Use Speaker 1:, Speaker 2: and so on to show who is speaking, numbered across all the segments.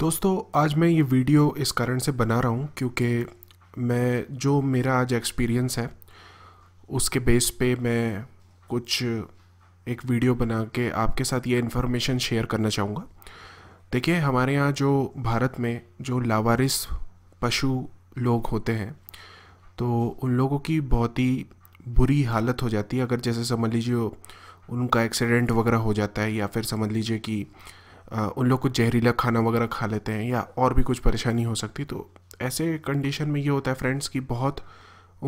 Speaker 1: दोस्तों आज मैं ये वीडियो इस कारण से बना रहा हूँ क्योंकि मैं जो मेरा आज एक्सपीरियंस है उसके बेस पे मैं कुछ एक वीडियो बना के आपके साथ ये इन्फॉर्मेशन शेयर करना चाहूँगा देखिए हमारे यहाँ जो भारत में जो लावारिस पशु लोग होते हैं तो उन लोगों की बहुत ही बुरी हालत हो जाती है अगर जैसे समझ लीजिए उनका एक्सीडेंट वगैरह हो जाता है या फिर समझ लीजिए कि उन लोग को जहरीला खाना वगैरह खा लेते हैं या और भी कुछ परेशानी हो सकती तो ऐसे कंडीशन में ये होता है फ्रेंड्स कि बहुत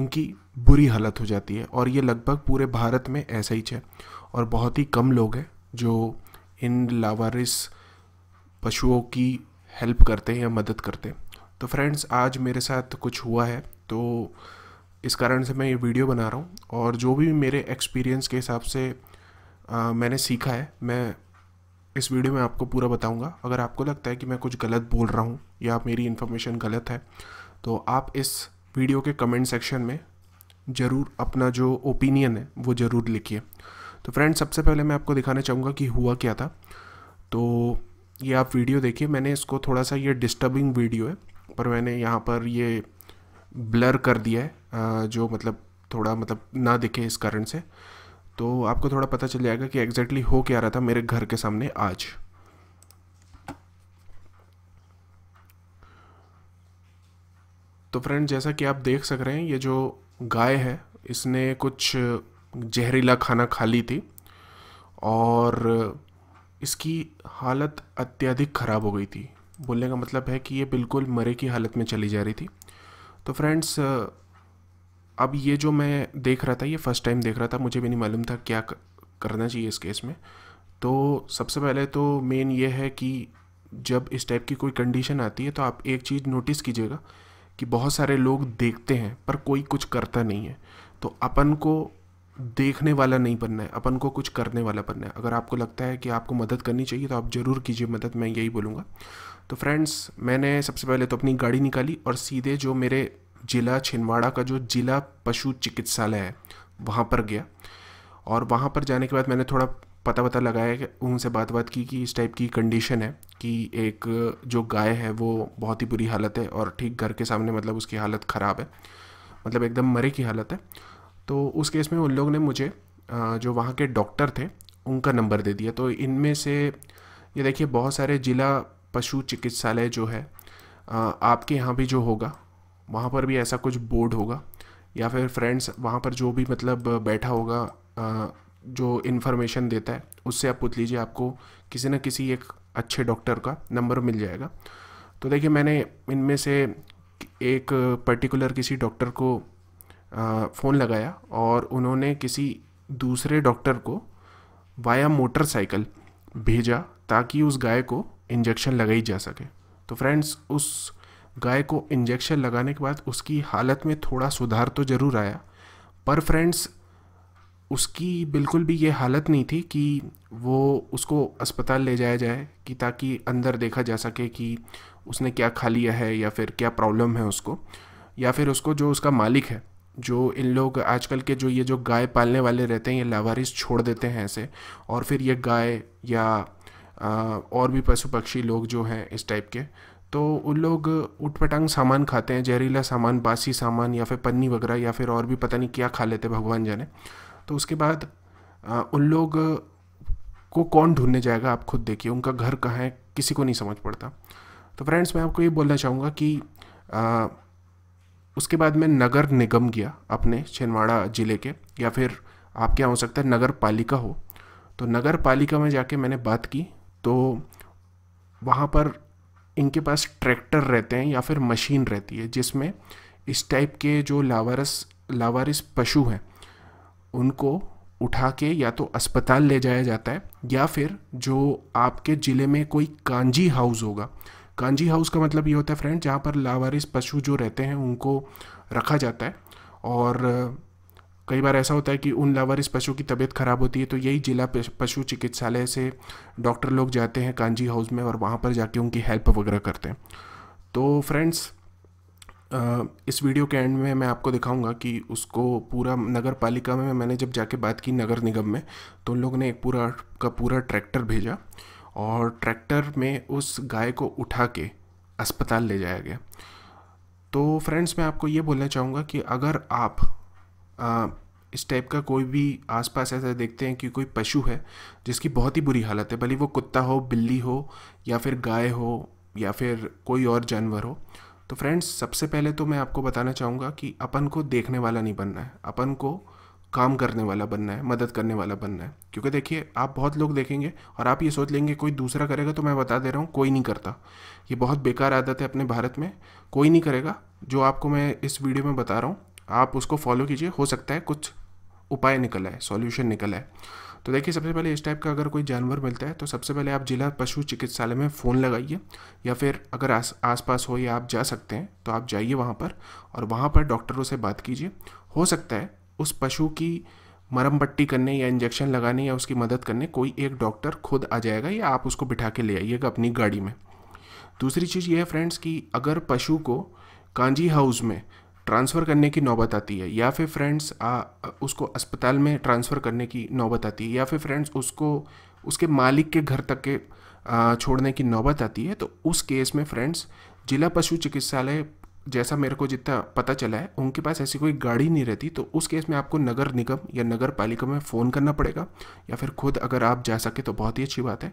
Speaker 1: उनकी बुरी हालत हो जाती है और ये लगभग पूरे भारत में ऐसा ही है और बहुत ही कम लोग हैं जो इन लावारिस पशुओं की हेल्प करते हैं या मदद करते हैं तो फ्रेंड्स आज मेरे साथ कुछ हुआ है तो इस कारण से मैं ये वीडियो बना रहा हूँ और जो भी मेरे एक्सपीरियंस के हिसाब से आ, मैंने सीखा है मैं इस वीडियो में आपको पूरा बताऊंगा अगर आपको लगता है कि मैं कुछ गलत बोल रहा हूँ या मेरी इन्फॉर्मेशन गलत है तो आप इस वीडियो के कमेंट सेक्शन में ज़रूर अपना जो ओपिनियन है वो ज़रूर लिखिए तो फ्रेंड सबसे पहले मैं आपको दिखाना चाहूँगा कि हुआ क्या था तो ये आप वीडियो देखिए मैंने इसको थोड़ा सा ये डिस्टर्बिंग वीडियो है पर मैंने यहाँ पर ये ब्लर कर दिया है जो मतलब थोड़ा मतलब ना दिखे इस कारण से तो आपको थोड़ा पता चल जाएगा कि एग्जैक्टली हो क्या रहा था मेरे घर के सामने आज तो फ्रेंड जैसा कि आप देख सक रहे हैं ये जो गाय है इसने कुछ जहरीला खाना खा ली थी और इसकी हालत अत्यधिक ख़राब हो गई थी बोलने का मतलब है कि ये बिल्कुल मरे की हालत में चली जा रही थी तो फ्रेंड्स अब ये जो मैं देख रहा था ये फ़र्स्ट टाइम देख रहा था मुझे भी नहीं मालूम था क्या करना चाहिए इस केस में तो सबसे पहले तो मेन ये है कि जब इस टाइप की कोई कंडीशन आती है तो आप एक चीज़ नोटिस कीजिएगा कि बहुत सारे लोग देखते हैं पर कोई कुछ करता नहीं है तो अपन को देखने वाला नहीं बनना है अपन को कुछ करने वाला बनना है अगर आपको लगता है कि आपको मदद करनी चाहिए तो आप ज़रूर कीजिए मदद मैं यही बोलूँगा तो फ्रेंड्स मैंने सबसे पहले तो अपनी गाड़ी निकाली और सीधे जो मेरे जिला छिंदवाड़ा का जो जिला पशु चिकित्सालय है वहाँ पर गया और वहाँ पर जाने के बाद मैंने थोड़ा पता पता लगाया कि उनसे बात बात की कि इस टाइप की कंडीशन है कि एक जो गाय है वो बहुत ही बुरी हालत है और ठीक घर के सामने मतलब उसकी हालत ख़राब है मतलब एकदम मरे की हालत है तो उस केस में उन लोग ने मुझे जो वहाँ के डॉक्टर थे उनका नंबर दे दिया तो इनमें से ये देखिए बहुत सारे ज़िला पशु चिकित्सालय जो है आपके यहाँ भी जो होगा वहाँ पर भी ऐसा कुछ बोर्ड होगा या फिर फ्रेंड्स वहाँ पर जो भी मतलब बैठा होगा जो इन्फॉर्मेशन देता है उससे आप पूछ लीजिए आपको किसी न किसी एक अच्छे डॉक्टर का नंबर मिल जाएगा तो देखिए मैंने इनमें से एक पर्टिकुलर किसी डॉक्टर को फ़ोन लगाया और उन्होंने किसी दूसरे डॉक्टर को वाया मोटरसाइकिल भेजा ताकि उस गाय को इंजेक्शन लगाई जा सके तो फ्रेंड्स उस गाय को इंजेक्शन लगाने के बाद उसकी हालत में थोड़ा सुधार तो ज़रूर आया पर फ्रेंड्स उसकी बिल्कुल भी ये हालत नहीं थी कि वो उसको अस्पताल ले जाया जाए कि ताकि अंदर देखा जा सके कि उसने क्या खा लिया है या फिर क्या प्रॉब्लम है उसको या फिर उसको जो उसका मालिक है जो इन लोग आजकल के जो ये जो गाय पालने वाले रहते हैं ये लावारिस छोड़ देते हैं ऐसे और फिर ये गाय या आ, और भी पशु पक्षी लोग जो हैं इस टाइप के तो उन लोग उठपटांग सामान खाते हैं जहरीला सामान बासी सामान या फिर पन्नी वगैरह या फिर और भी पता नहीं क्या खा लेते भगवान जाने तो उसके बाद उन लोग को कौन ढूंढने जाएगा आप खुद देखिए उनका घर कहाँ है किसी को नहीं समझ पड़ता तो फ्रेंड्स मैं आपको ये बोलना चाहूँगा कि आ, उसके बाद मैं नगर निगम गया अपने छिंदवाड़ा ज़िले के या फिर आप क्या हो सकता है नगर पालिका हो तो नगर पालिका में जाके मैंने बात की तो वहाँ पर इनके पास ट्रैक्टर रहते हैं या फिर मशीन रहती है जिसमें इस टाइप के जो लावारस लावारिस पशु हैं उनको उठा के या तो अस्पताल ले जाया जाता है या फिर जो आपके ज़िले में कोई कांजी हाउस होगा कांजी हाउस का मतलब ये होता है फ्रेंड जहाँ पर लावारिस पशु जो रहते हैं उनको रखा जाता है और कई बार ऐसा होता है कि उन लावारिस पशु की तबीयत ख़राब होती है तो यही जिला पशु चिकित्सालय से डॉक्टर लोग जाते हैं कांजी हाउस में और वहाँ पर जाके उनकी हेल्प वगैरह करते हैं तो फ्रेंड्स इस वीडियो के एंड में मैं आपको दिखाऊंगा कि उसको पूरा नगर पालिका में मैंने जब जाके बात की नगर निगम में तो उन लोगों ने एक पूरा का पूरा ट्रैक्टर भेजा और ट्रैक्टर में उस गाय को उठा के अस्पताल ले जाया गया तो फ्रेंड्स मैं आपको ये बोलना चाहूँगा कि अगर आप आ, इस टाइप का कोई भी आसपास ऐसा देखते हैं कि कोई पशु है जिसकी बहुत ही बुरी हालत है भले वो कुत्ता हो बिल्ली हो या फिर गाय हो या फिर कोई और जानवर हो तो फ्रेंड्स सबसे पहले तो मैं आपको बताना चाहूँगा कि अपन को देखने वाला नहीं बनना है अपन को काम करने वाला बनना है मदद करने वाला बनना है क्योंकि देखिए आप बहुत लोग देखेंगे और आप ये सोच लेंगे कोई दूसरा करेगा तो मैं बता दे रहा हूँ कोई नहीं करता ये बहुत बेकार आदत है अपने भारत में कोई नहीं करेगा जो आपको मैं इस वीडियो में बता रहा हूँ आप उसको फॉलो कीजिए हो सकता है कुछ उपाय निकला है सॉल्यूशन निकला है तो देखिए सबसे पहले इस टाइप का अगर कोई जानवर मिलता है तो सबसे पहले आप जिला पशु चिकित्सालय में फ़ोन लगाइए या फिर अगर आस आस पास हो या आप जा सकते हैं तो आप जाइए वहाँ पर और वहाँ पर डॉक्टरों से बात कीजिए हो सकता है उस पशु की मरम पट्टी करने या इंजेक्शन लगाने या उसकी मदद करने कोई एक डॉक्टर खुद आ जाएगा या आप उसको बिठा के ले आइएगा अपनी गाड़ी में दूसरी चीज़ ये है फ्रेंड्स कि अगर पशु को कांजी हाउस में ट्रांसफ़र करने की नौबत आती है या फिर फ्रेंड्स उसको अस्पताल में ट्रांसफ़र करने की नौबत आती है या फिर फ्रेंड्स उसको उसके मालिक के घर तक के छोड़ने की नौबत आती है तो उस केस में फ्रेंड्स जिला पशु चिकित्सालय जैसा मेरे को जितना पता चला है उनके पास ऐसी कोई गाड़ी नहीं रहती तो उस केस में आपको नगर निगम या नगर पालिका में फ़ोन करना पड़ेगा या फिर खुद अगर आप जा सके तो बहुत ही अच्छी बात है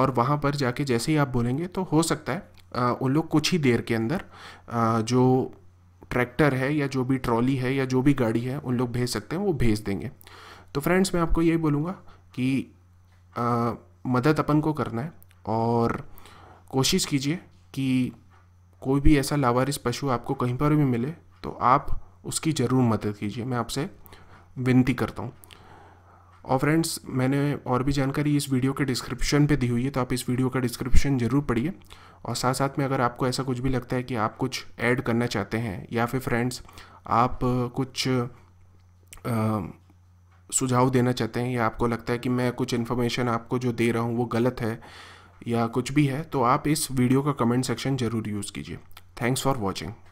Speaker 1: और वहाँ पर जाके जैसे ही आप बोलेंगे तो हो सकता है उन लोग कुछ ही देर के अंदर जो ट्रैक्टर है या जो भी ट्रॉली है या जो भी गाड़ी है उन लोग भेज सकते हैं वो भेज देंगे तो फ्रेंड्स मैं आपको यही बोलूँगा कि आ, मदद अपन को करना है और कोशिश कीजिए कि कोई भी ऐसा लावारिस पशु आपको कहीं पर भी मिले तो आप उसकी ज़रूर मदद कीजिए मैं आपसे विनती करता हूँ और फ्रेंड्स मैंने और भी जानकारी इस वीडियो के डिस्क्रिप्शन पे दी हुई है तो आप इस वीडियो का डिस्क्रिप्शन ज़रूर पढ़िए और साथ साथ में अगर आपको ऐसा कुछ भी लगता है कि आप कुछ ऐड करना चाहते हैं या फिर फ्रेंड्स आप कुछ आ, सुझाव देना चाहते हैं या आपको लगता है कि मैं कुछ इन्फॉर्मेशन आपको जो दे रहा हूँ वो गलत है या कुछ भी है तो आप इस वीडियो का कमेंट सेक्शन ज़रूर यूज़ कीजिए थैंक्स फॉर वॉचिंग